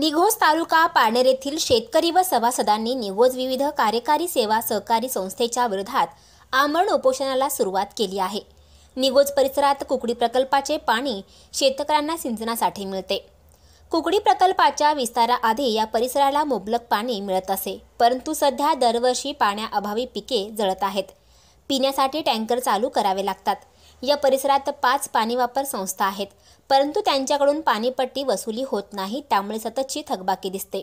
निघोज तालुका पारनेर येथील शेतकरी व सभासदांनी निघोज विविध कार्यकारी सेवा सहकारी संस्थेच्या विरोधात आमरण उपोषणाला सुरुवात केली आहे निघोज परिसरात कुकडी प्रकल्पाचे पाणी शेतकऱ्यांना सिंचनासाठी मिळते कुकडी प्रकल्पाच्या विस्ताराआधी या परिसराला मुबलक पाणी मिळत असे परंतु सध्या दरवर्षी पाण्याअभावी पिके जळत आहेत पिण्यासाठी टँकर चालू करावे लागतात या परिसरात पाच पाणी वापर संस्था आहेत परंतु त्यांच्याकडून पाणीपट्टी वसुली होत नाही त्यामुळे सततची थकबाकी दिसते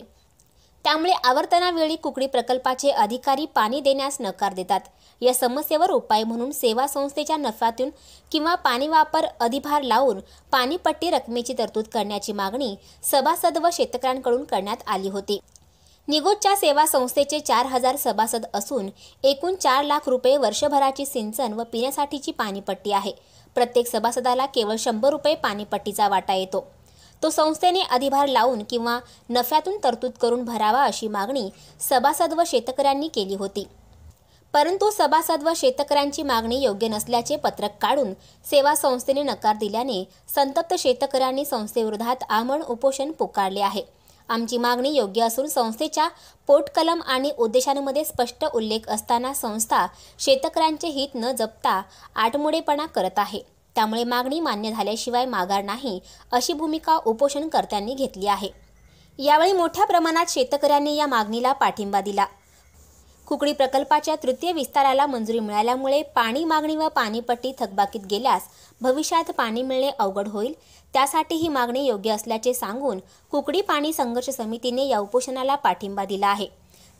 त्यामुळे आवर्तनावेळी कुकडी प्रकल्पाचे अधिकारी पाणी देण्यास नकार देतात या समस्येवर उपाय म्हणून सेवा संस्थेच्या नफ्यातून किंवा पाणी वापर अधिभार लावून पाणीपट्टी रकमेची तरतूद करण्याची मागणी सभासद व शेतकऱ्यांकडून करण्यात आली होती निगोजच्या सेवा संस्थेचे चार हजार सभासद असून एकूण चार लाख रुपये वर्षभराची सिंचन व पिण्यासाठीची पाणीपट्टी आहे प्रत्येक सभासदाला केवळ शंभर रुपये पाणीपट्टीचा वाटा येतो तो संस्थेने अधिभार लावून किंवा नफ्यातून तरतूद करून भरावा अशी मागणी सभासद व शेतकऱ्यांनी केली होती परंतु सभासद व शेतकऱ्यांची मागणी योग्य नसल्याचे पत्रक काढून सेवा संस्थेने नकार दिल्याने संतप्त शेतकऱ्यांनी संस्थेविरोधात आमण उपोषण पुकारले आहे आमची मागणी योग्य असून संस्थेच्या पोटकलम आणि उद्देशांमध्ये स्पष्ट उल्लेख असताना संस्था शेतकऱ्यांचे हित न जपता आठमोडेपणा करत आहे त्यामुळे मागणी मान्य झाल्याशिवाय माघार नाही अशी भूमिका उपोषणकर्त्यांनी घेतली आहे यावेळी मोठ्या प्रमाणात शेतकऱ्यांनी या मागणीला पाठिंबा दिला कुकडी प्रकल्पाच्या तृतीय विस्ताराला मंजुरी मिळाल्यामुळे पाणी मागणी व पाणीपट्टी थकबाकीत गेल्यास भविष्यात पाणी मिळणे अवघड होईल त्यासाठी ही मागणी योग्य असल्याचे सांगून कुकडी पाणी संघर्ष समितीने या उपोषणाला पाठिंबा दिला आहे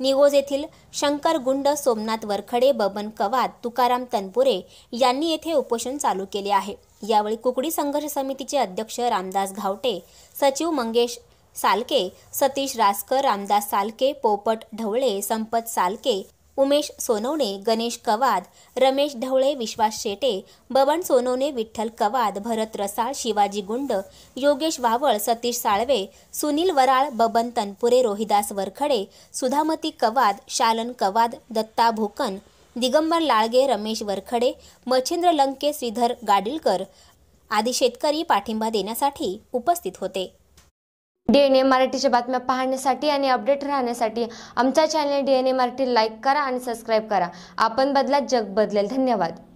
निगोज येथील शंकर गुंड सोमनाथ वरखडे बबन कवाद तुकाराम तनपुरे यांनी येथे उपोषण चालू केले आहे यावेळी कुकडी संघर्ष समितीचे अध्यक्ष रामदास घावटे सचिव मंगेश सालके सतीश रासकर रामदास सालके पोपट ढवळे संपत सालके उमेश सोनवणे गणेश कवाद रमेश ढवळे विश्वास शेटे बबन सोनवणे विठ्ठल कवाद भरत रसाळ शिवाजी गुंड योगेश वावळ सतीश साळवे सुनील वराळ बबन तनपुरे रोहिदास वरखडे सुधामती कवाद शालन कवाद दत्ता भोकन दिगंबर लाळगे रमेश वरखडे मच्छिंद्र लंके श्रीधर गाडीलकर आदी शेतकरी पाठिंबा देण्यासाठी उपस्थित होते डी एन ए मराठीच्या बातम्या पाहण्यासाठी आणि अपडेट राहण्यासाठी आमचा channel D N A Marathi like करा आणि सबस्क्राईब करा आपण बदला जग बदलेल धन्यवाद